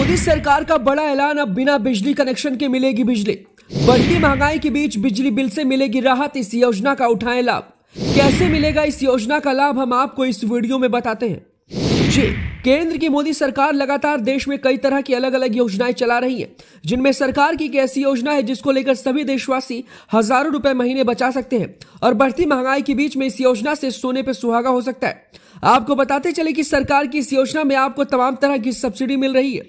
मोदी सरकार का बड़ा ऐलान अब बिना बिजली कनेक्शन के मिलेगी बिजली बढ़ती महंगाई के बीच बिजली बिल से मिलेगी राहत इस योजना का उठाएं लाभ कैसे मिलेगा इस योजना का लाभ हम आपको इस वीडियो में बताते हैं जी केंद्र की मोदी सरकार लगातार देश में कई तरह की अलग अलग योजनाएं चला रही है जिनमें सरकार की एक ऐसी योजना है जिसको लेकर सभी देशवासी हजारों रुपए महीने बचा सकते हैं और बढ़ती महंगाई के बीच में इस योजना से सोने पर सुहागा हो सकता है आपको बताते चले कि सरकार की इस योजना में आपको तमाम तरह की सब्सिडी मिल रही है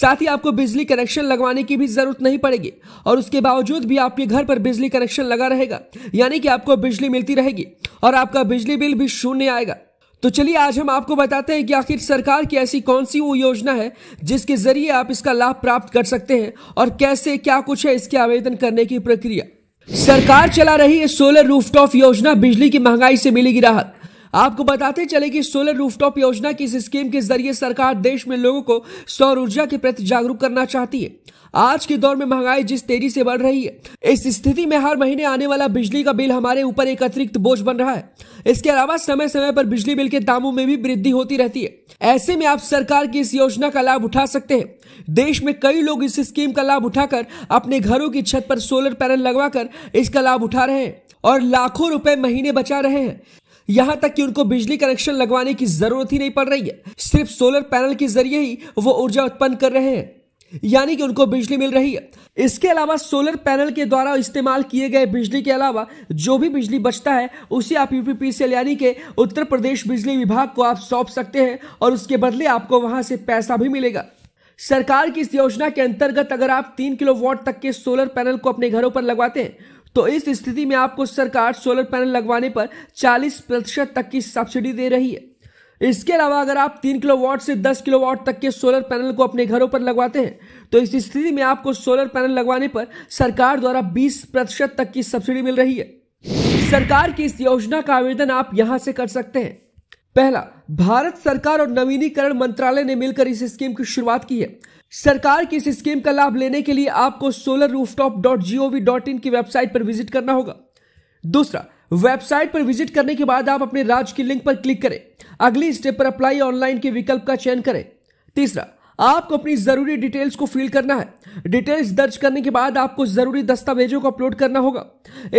साथ ही आपको बिजली कनेक्शन लगवाने की भी जरूरत नहीं पड़ेगी और उसके बावजूद भी आपके घर पर बिजली कनेक्शन लगा रहेगा यानी कि आपको बिजली मिलती रहेगी और आपका बिजली बिल भी शून्य आएगा तो चलिए आज हम आपको बताते हैं कि आखिर सरकार की ऐसी कौन सी वो योजना है जिसके जरिए आप इसका लाभ प्राप्त कर सकते हैं और कैसे क्या कुछ है इसके आवेदन करने की प्रक्रिया सरकार चला रही है सोलर रूफटॉप योजना बिजली की महंगाई से मिलेगी राहत आपको बताते चले कि सोलर रूफटॉप योजना की इस स्कीम के जरिए सरकार देश में लोगों को सौर ऊर्जा के प्रति जागरूक करना चाहती है आज के दौर में महंगाई जिस तेजी से बढ़ रही है इस स्थिति में हर महीने आने वाला बिजली का बिल हमारे ऊपर एक अतिरिक्त बोझ बन रहा है इसके अलावा समय समय पर बिजली बिल के दामों में भी वृद्धि होती रहती है ऐसे में आप सरकार की इस योजना का लाभ उठा सकते हैं देश में कई लोग इस स्कीम का लाभ उठाकर अपने घरों की छत पर सोलर पैनल लगवा इसका लाभ उठा रहे हैं और लाखों रुपए महीने बचा रहे हैं यहाँ तक कि उनको बिजली कनेक्शन लगवाने की जरूरत ही नहीं पड़ रही है सिर्फ सोलर पैनल के जरिए ही वो ऊर्जा उत्पन्न कर रहे हैं यानी कि उनको बिजली मिल रही है इसके अलावा सोलर पैनल के द्वारा इस्तेमाल किए गए बिजली के अलावा जो भी बिजली बचता है उसे आप यूपी यानी के उत्तर प्रदेश बिजली विभाग को आप सौंप सकते हैं और उसके बदले आपको वहां से पैसा भी मिलेगा सरकार की इस योजना के अंतर्गत अगर आप तीन किलोवाट तक के सोलर पैनल को अपने घरों पर लगवाते हैं तो इस स्थिति में आपको सरकार सोलर पैनल लगवाने पर 40 प्रतिशत तक की सब्सिडी दे रही है इसके अलावा अगर आप तीन किलो वॉट से दस वॉट तक के सोलर पैनल को अपने घरों पर लगवाते हैं तो इस स्थिति में आपको सोलर पैनल लगवाने पर सरकार द्वारा 20 प्रतिशत तक की सब्सिडी मिल रही है सरकार की इस योजना का आवेदन आप यहां से कर सकते हैं पहला भारत सरकार और नवीनीकरण मंत्रालय ने मिलकर इस स्कीम की शुरुआत की है सरकार की इस स्कीम का लाभ लेने के लिए आपको solar rooftop dot G O V dot in की वेबसाइट पर विजिट करना होगा दूसरा वेबसाइट पर विजिट करने के बाद आप अपने राज्य की लिंक पर क्लिक करें अगली स्टेप पर अप्लाई ऑनलाइन के विकल्प का चयन करें तीसरा आपको अपनी जरूरी डिटेल्स को फिल करना है डिटेल्स दर्ज करने के बाद आपको जरूरी दस्तावेजों को अपलोड करना होगा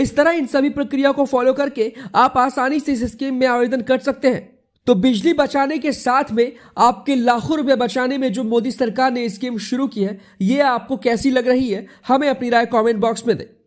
इस तरह इन सभी प्रक्रिया को फॉलो करके आप आसानी से इस स्कीम में आवेदन कर सकते हैं तो बिजली बचाने के साथ में आपके लाखों रुपए बचाने में जो मोदी सरकार ने स्कीम शुरू की है ये आपको कैसी लग रही है हमें अपनी राय कमेंट बॉक्स में दें